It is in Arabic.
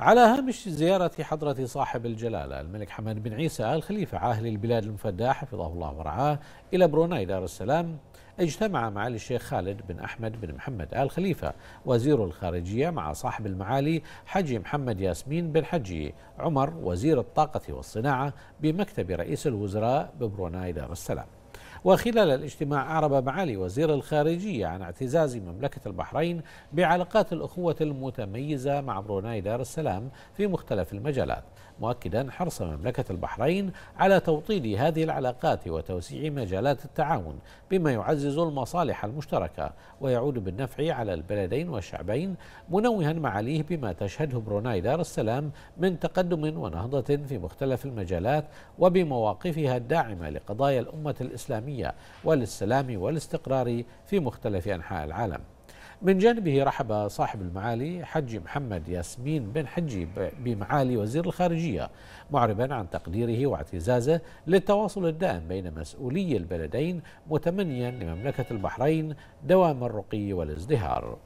على هامش زيارة حضرة صاحب الجلالة الملك حمد بن عيسى آل خليفة عاهل البلاد المفدى حفظه الله ورعاه إلى بروناي دار السلام اجتمع معالي الشيخ خالد بن أحمد بن محمد آل خليفة وزير الخارجية مع صاحب المعالي حجي محمد ياسمين بن حجي عمر وزير الطاقة والصناعة بمكتب رئيس الوزراء ببروناي دار السلام وخلال الاجتماع أعرب معالي وزير الخارجية عن اعتزاز مملكة البحرين بعلاقات الأخوة المتميزة مع بروناي دار السلام في مختلف المجالات مؤكدا حرص مملكة البحرين على توطيد هذه العلاقات وتوسيع مجالات التعاون بما يعزز المصالح المشتركة ويعود بالنفع على البلدين والشعبين منوها معاليه بما تشهده بروناي دار السلام من تقدم ونهضة في مختلف المجالات وبمواقفها الداعمة لقضايا الأمة الإسلامية الإسلامية وللسلام والاستقرار في مختلف أنحاء العالم من جانبه رحب صاحب المعالي حج محمد ياسمين بن حجي بمعالي وزير الخارجية معربا عن تقديره واعتزازه للتواصل الدائم بين مسؤولي البلدين متمنيا لمملكة البحرين دوام الرقي والازدهار